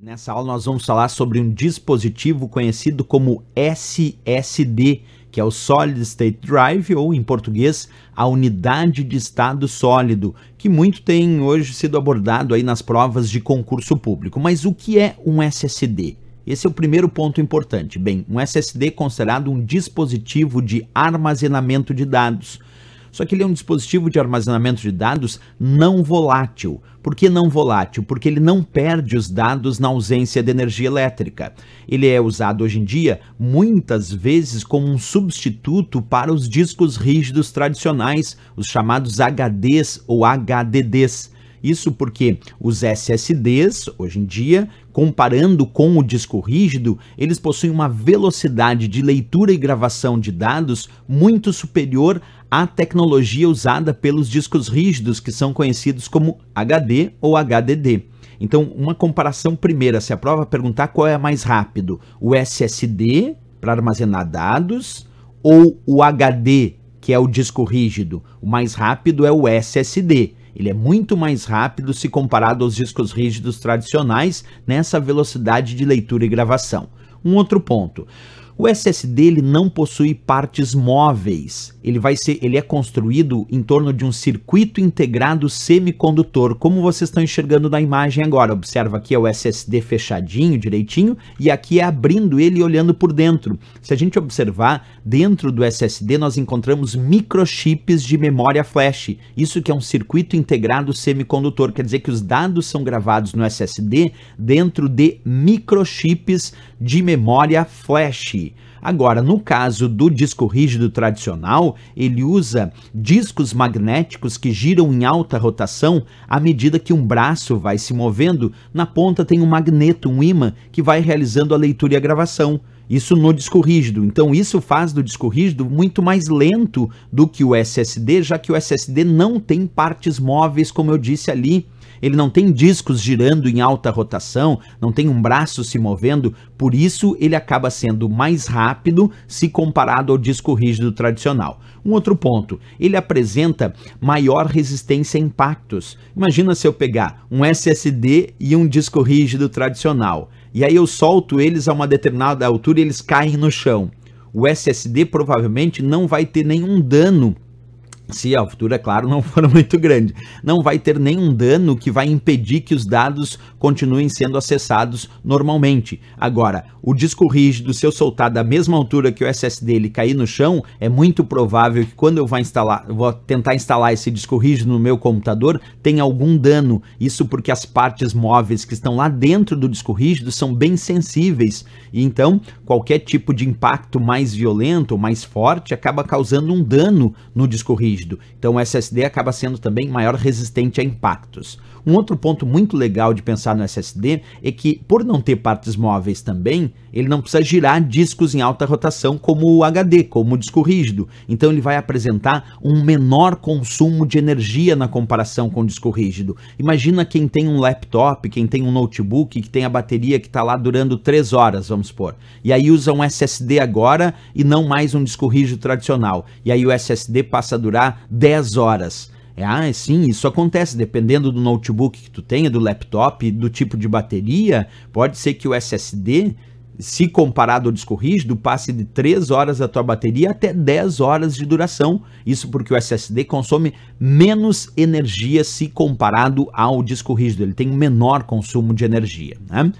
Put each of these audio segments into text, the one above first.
Nessa aula nós vamos falar sobre um dispositivo conhecido como SSD, que é o Solid State Drive, ou em português, a unidade de estado sólido, que muito tem hoje sido abordado aí nas provas de concurso público. Mas o que é um SSD? Esse é o primeiro ponto importante. Bem, um SSD é considerado um dispositivo de armazenamento de dados, só que ele é um dispositivo de armazenamento de dados não volátil. Por que não volátil? Porque ele não perde os dados na ausência de energia elétrica. Ele é usado hoje em dia muitas vezes como um substituto para os discos rígidos tradicionais, os chamados HDs ou HDDs. Isso porque os SSDs, hoje em dia, comparando com o disco rígido, eles possuem uma velocidade de leitura e gravação de dados muito superior a tecnologia usada pelos discos rígidos, que são conhecidos como HD ou HDD. Então, uma comparação primeira, se a prova perguntar qual é mais rápido, o SSD para armazenar dados ou o HD, que é o disco rígido. O mais rápido é o SSD. Ele é muito mais rápido se comparado aos discos rígidos tradicionais nessa velocidade de leitura e gravação. Um outro ponto. O SSD ele não possui partes móveis. Ele vai ser, ele é construído em torno de um circuito integrado semicondutor, como vocês estão enxergando na imagem agora. Observa aqui é o SSD fechadinho, direitinho, e aqui é abrindo ele e olhando por dentro. Se a gente observar, dentro do SSD nós encontramos microchips de memória flash. Isso que é um circuito integrado semicondutor, quer dizer que os dados são gravados no SSD dentro de microchips de memória flash. Agora, no caso do disco rígido tradicional, ele usa discos magnéticos que giram em alta rotação à medida que um braço vai se movendo. Na ponta tem um magneto, um imã, que vai realizando a leitura e a gravação. Isso no disco rígido. Então, isso faz do disco rígido muito mais lento do que o SSD, já que o SSD não tem partes móveis, como eu disse ali ele não tem discos girando em alta rotação, não tem um braço se movendo, por isso ele acaba sendo mais rápido se comparado ao disco rígido tradicional. Um outro ponto, ele apresenta maior resistência a impactos. Imagina se eu pegar um SSD e um disco rígido tradicional, e aí eu solto eles a uma determinada altura e eles caem no chão. O SSD provavelmente não vai ter nenhum dano se a altura é claro, não for muito grande. Não vai ter nenhum dano que vai impedir que os dados continuem sendo acessados normalmente. Agora, o disco rígido, se eu soltar da mesma altura que o SSD ele cair no chão, é muito provável que quando eu vou instalar, vou tentar instalar esse disco rígido no meu computador, tenha algum dano. Isso porque as partes móveis que estão lá dentro do disco rígido são bem sensíveis. E então, qualquer tipo de impacto mais violento, mais forte, acaba causando um dano no disco rígido rígido, então o SSD acaba sendo também maior resistente a impactos. Um outro ponto muito legal de pensar no SSD é que, por não ter partes móveis também, ele não precisa girar discos em alta rotação como o HD, como o disco rígido. Então ele vai apresentar um menor consumo de energia na comparação com o disco rígido. Imagina quem tem um laptop, quem tem um notebook, que tem a bateria que está lá durando 3 horas, vamos supor. E aí usa um SSD agora e não mais um disco rígido tradicional. E aí o SSD passa a durar 10 horas. É, ah, é sim, isso acontece dependendo do notebook que tu tenha, do laptop, do tipo de bateria. Pode ser que o SSD se comparado ao disco rígido, passe de 3 horas da tua bateria até 10 horas de duração. Isso porque o SSD consome menos energia se comparado ao disco rígido. Ele tem um menor consumo de energia. Né?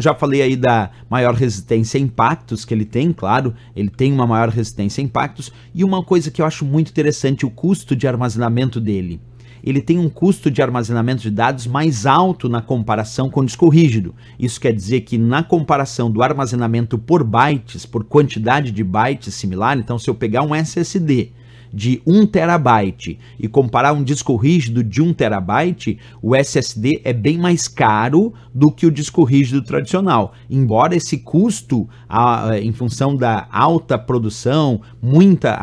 Já falei aí da maior resistência a impactos que ele tem, claro, ele tem uma maior resistência a impactos. E uma coisa que eu acho muito interessante, o custo de armazenamento dele ele tem um custo de armazenamento de dados mais alto na comparação com o disco rígido. Isso quer dizer que na comparação do armazenamento por bytes, por quantidade de bytes similar, então se eu pegar um SSD de 1 terabyte e comparar um disco rígido de 1 terabyte, o SSD é bem mais caro do que o disco rígido tradicional. Embora esse custo, em função da alta produção, muita,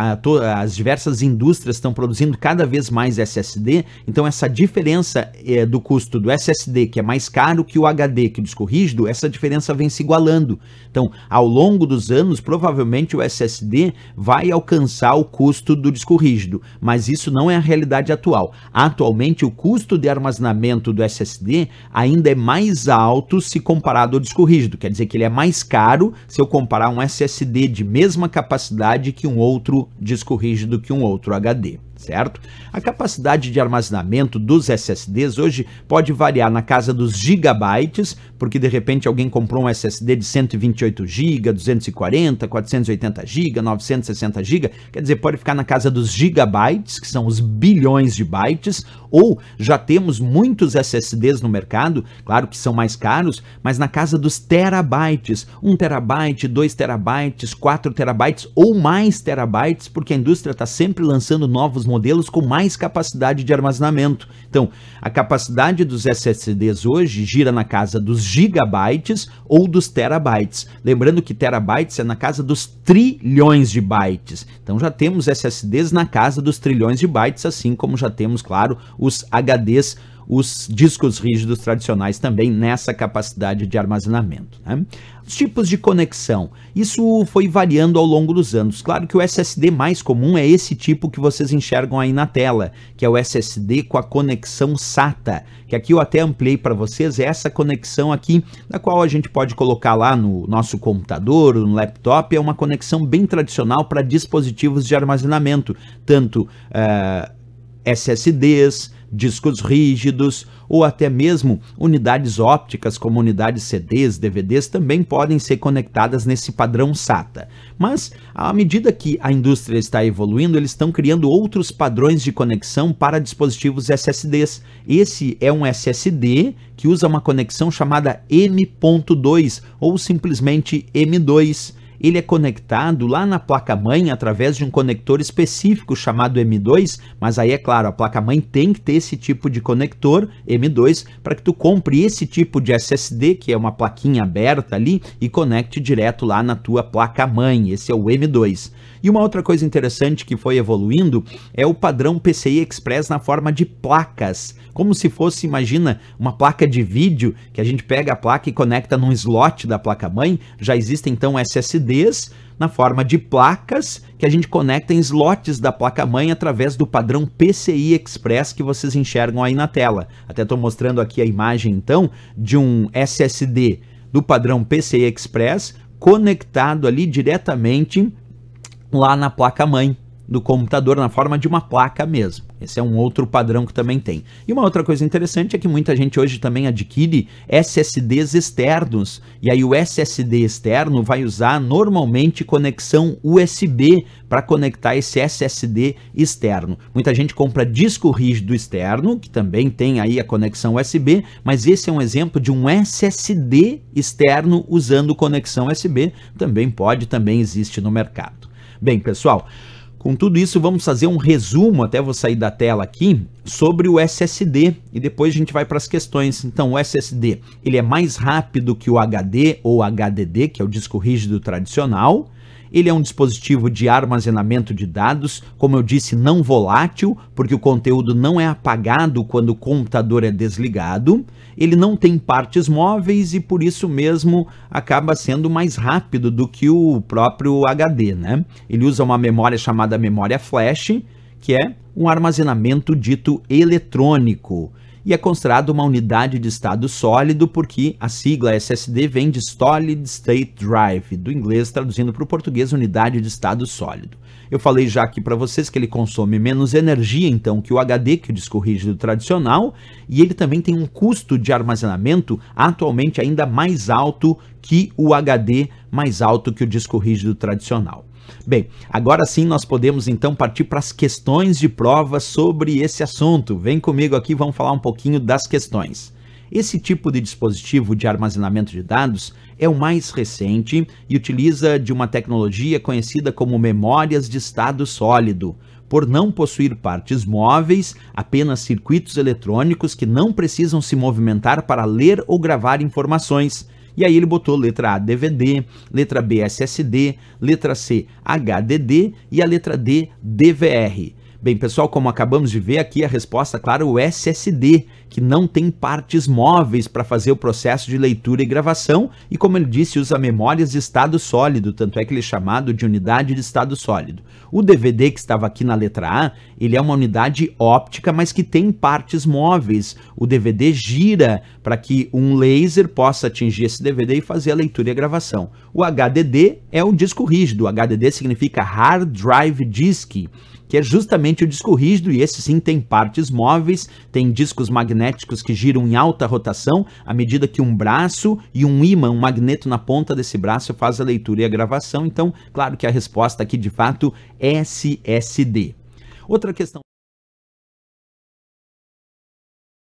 as diversas indústrias estão produzindo cada vez mais SSD, então essa diferença é, do custo do SSD, que é mais caro que o HD, que o disco rígido, essa diferença vem se igualando. Então, ao longo dos anos, provavelmente o SSD vai alcançar o custo do disco rígido, mas isso não é a realidade atual. Atualmente, o custo de armazenamento do SSD ainda é mais alto se comparado ao disco rígido, quer dizer que ele é mais caro se eu comparar um SSD de mesma capacidade que um outro disco rígido que um outro HD certo? A capacidade de armazenamento dos SSDs hoje pode variar na casa dos gigabytes, porque de repente alguém comprou um SSD de 128 GB, 240, 480 GB, 960 GB, quer dizer, pode ficar na casa dos gigabytes, que são os bilhões de bytes, ou já temos muitos SSDs no mercado, claro que são mais caros, mas na casa dos terabytes, 1 terabyte, 2 terabytes, 4 terabytes ou mais terabytes, porque a indústria está sempre lançando novos modelos com mais capacidade de armazenamento. Então, a capacidade dos SSDs hoje gira na casa dos gigabytes ou dos terabytes. Lembrando que terabytes é na casa dos trilhões de bytes. Então, já temos SSDs na casa dos trilhões de bytes, assim como já temos, claro, os HDs os discos rígidos tradicionais também nessa capacidade de armazenamento. Né? Os tipos de conexão, isso foi variando ao longo dos anos. Claro que o SSD mais comum é esse tipo que vocês enxergam aí na tela, que é o SSD com a conexão SATA, que aqui eu até ampliei para vocês, é essa conexão aqui, na qual a gente pode colocar lá no nosso computador, no laptop, é uma conexão bem tradicional para dispositivos de armazenamento, tanto uh, eh, SSDs, discos rígidos ou até mesmo unidades ópticas como unidades CDs, DVDs também podem ser conectadas nesse padrão SATA. Mas à medida que a indústria está evoluindo, eles estão criando outros padrões de conexão para dispositivos SSDs. Esse é um SSD que usa uma conexão chamada M.2 ou simplesmente M2 ele é conectado lá na placa-mãe através de um conector específico chamado M2, mas aí é claro, a placa-mãe tem que ter esse tipo de conector M2 para que tu compre esse tipo de SSD, que é uma plaquinha aberta ali, e conecte direto lá na tua placa-mãe, esse é o M2. E uma outra coisa interessante que foi evoluindo é o padrão PCI Express na forma de placas, como se fosse, imagina, uma placa de vídeo que a gente pega a placa e conecta num slot da placa-mãe. Já existem então SSDs na forma de placas que a gente conecta em slots da placa-mãe através do padrão PCI Express que vocês enxergam aí na tela. Até estou mostrando aqui a imagem então de um SSD do padrão PCI Express conectado ali diretamente lá na placa mãe do computador na forma de uma placa mesmo. Esse é um outro padrão que também tem. E uma outra coisa interessante é que muita gente hoje também adquire SSDs externos. E aí o SSD externo vai usar normalmente conexão USB para conectar esse SSD externo. Muita gente compra disco rígido externo, que também tem aí a conexão USB, mas esse é um exemplo de um SSD externo usando conexão USB. Também pode, também existe no mercado. Bem, pessoal, com tudo isso, vamos fazer um resumo, até vou sair da tela aqui, sobre o SSD e depois a gente vai para as questões. Então, o SSD, ele é mais rápido que o HD ou HDD, que é o disco rígido tradicional, ele é um dispositivo de armazenamento de dados, como eu disse, não volátil, porque o conteúdo não é apagado quando o computador é desligado. Ele não tem partes móveis e por isso mesmo acaba sendo mais rápido do que o próprio HD, né? Ele usa uma memória chamada memória flash, que é um armazenamento dito eletrônico e é considerado uma unidade de estado sólido porque a sigla SSD vem de Solid State Drive, do inglês traduzindo para o português unidade de estado sólido. Eu falei já aqui para vocês que ele consome menos energia então que o HD, que o disco rígido tradicional, e ele também tem um custo de armazenamento atualmente ainda mais alto que o HD, mais alto que o disco rígido tradicional. Bem, agora sim nós podemos então partir para as questões de prova sobre esse assunto. Vem comigo aqui, vamos falar um pouquinho das questões. Esse tipo de dispositivo de armazenamento de dados é o mais recente e utiliza de uma tecnologia conhecida como memórias de estado sólido. Por não possuir partes móveis, apenas circuitos eletrônicos que não precisam se movimentar para ler ou gravar informações e aí ele botou letra A DVD, letra B SSD, letra C HDD e a letra D DVR. Bem, pessoal, como acabamos de ver aqui, a resposta, claro, o é SSD, que não tem partes móveis para fazer o processo de leitura e gravação e, como ele disse, usa memórias de estado sólido, tanto é que ele é chamado de unidade de estado sólido. O DVD que estava aqui na letra A, ele é uma unidade óptica, mas que tem partes móveis. O DVD gira para que um laser possa atingir esse DVD e fazer a leitura e a gravação. O HDD é o disco rígido. O HDD significa Hard Drive Disk, que é justamente o disco rígido e esse sim tem partes móveis, tem discos magnéticos magnéticos que giram em alta rotação à medida que um braço e um ímã, um magneto na ponta desse braço faz a leitura e a gravação. Então, claro que a resposta aqui de fato é SSD. Outra questão